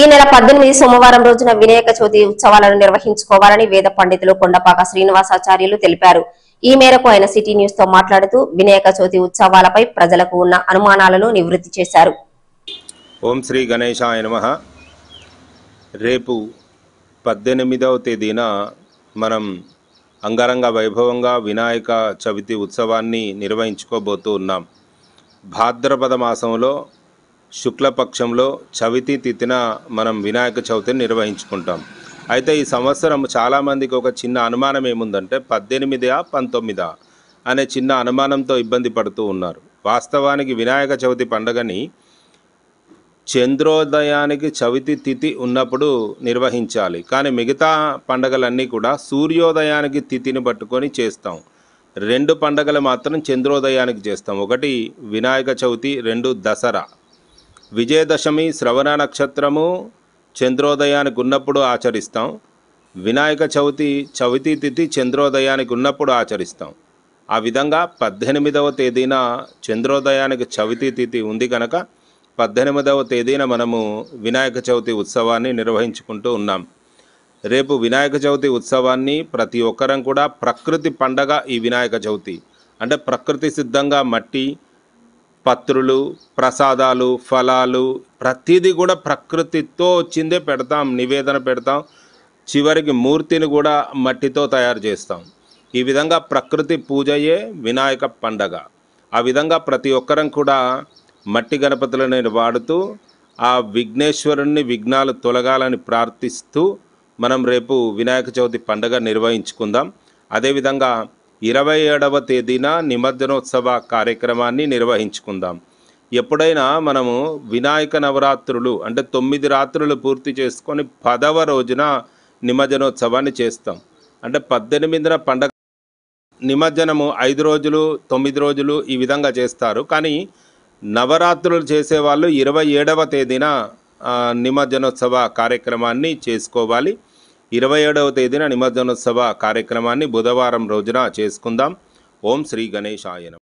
ఈ నెల పద్దెనిమిది సోమవారం రోజున వినాయక చవితి ఉత్సవాలను నిర్వహించుకోవాలని వేద పండితులు కొండపాక శ్రీనివాసాచార్యులు తెలిపారు ఈ మేరకు ఆయన సిటీ న్యూస్ తో మాట్లాడుతూ వినాయక చవితి ఉత్సవాలపై ప్రజలకు ఉన్న అనుమానాలను నివృత్తి చేశారు ఓం శ్రీ గణేశాయ రేపు పద్దెనిమిదవ తేదీన మనం అంగరంగ వైభవంగా వినాయక చవితి ఉత్సవాన్ని నిర్వహించుకోబోతూ ఉన్నాం భాద్రపద మాసంలో శుక్లపక్షంలో చవితి తిథిన మనం వినాయక చవితిని నిర్వహించుకుంటాం అయితే ఈ సంవత్సరం చాలామందికి ఒక చిన్న అనుమానం ఏముందంటే పద్దెనిమిదా పంతొమ్మిదా అనే చిన్న అనుమానంతో ఇబ్బంది పడుతూ ఉన్నారు వాస్తవానికి వినాయక చవితి పండగని చంద్రోదయానికి చవితి తిథి ఉన్నప్పుడు నిర్వహించాలి కానీ మిగతా పండగలన్నీ కూడా సూర్యోదయానికి తిథిని పట్టుకొని చేస్తాం రెండు పండగలు మాత్రం చంద్రోదయానికి చేస్తాం ఒకటి వినాయక చవితి రెండు దసరా విజయదశమి శ్రవణ నక్షత్రము చంద్రోదయానికి ఉన్నప్పుడు ఆచరిస్తాం వినాయక చవితి చవితి తిథి చంద్రోదయానికి ఉన్నప్పుడు ఆచరిస్తాం ఆ విధంగా పద్దెనిమిదవ తేదీన చంద్రోదయానికి చవితి తిథి ఉంది కనుక పద్దెనిమిదవ తేదీన మనము వినాయక చవితి ఉత్సవాన్ని నిర్వహించుకుంటూ ఉన్నాం రేపు వినాయక చవితి ఉత్సవాన్ని ప్రతి ఒక్కరం కూడా ప్రకృతి పండగ ఈ వినాయక చవితి అంటే ప్రకృతి సిద్ధంగా మట్టి పత్రులు ప్రసాదాలు ఫలాలు ప్రతిదీ కూడా ప్రకృతితో వచ్చిందే పెడతాం నివేదన పెడతాం చివరికి మూర్తిని కూడా మట్టితో తయారు చేస్తాం ఈ విధంగా ప్రకృతి పూజయే వినాయక పండగ ఆ విధంగా ప్రతి ఒక్కరం కూడా మట్టి గణపతులను వాడుతూ ఆ విఘ్నేశ్వరుణ్ణి విఘ్నాలు తొలగాలని ప్రార్థిస్తూ మనం రేపు వినాయక చవితి పండగ నిర్వహించుకుందాం అదేవిధంగా ఇరవై ఏడవ తేదీన నిమజ్జనోత్సవ కార్యక్రమాన్ని నిర్వహించుకుందాం ఎప్పుడైనా మనము వినాయక నవరాత్రులు అంటే తొమ్మిది రాత్రులు పూర్తి చేసుకొని పదవ రోజున నిమజ్జనోత్సవాన్ని చేస్తాం అంటే పద్దెనిమిదిన పండగ నిమజ్జనము ఐదు రోజులు తొమ్మిది రోజులు ఈ విధంగా చేస్తారు కానీ నవరాత్రులు చేసేవాళ్ళు ఇరవై ఏడవ తేదీన నిమజ్జనోత్సవ కార్యక్రమాన్ని చేసుకోవాలి ఇరవై ఏడవ తేదీన నిమజ్జనోత్సవ కార్యక్రమాన్ని బుధవారం రోజున చేసుకుందాం ఓం శ్రీ గణేశాయనం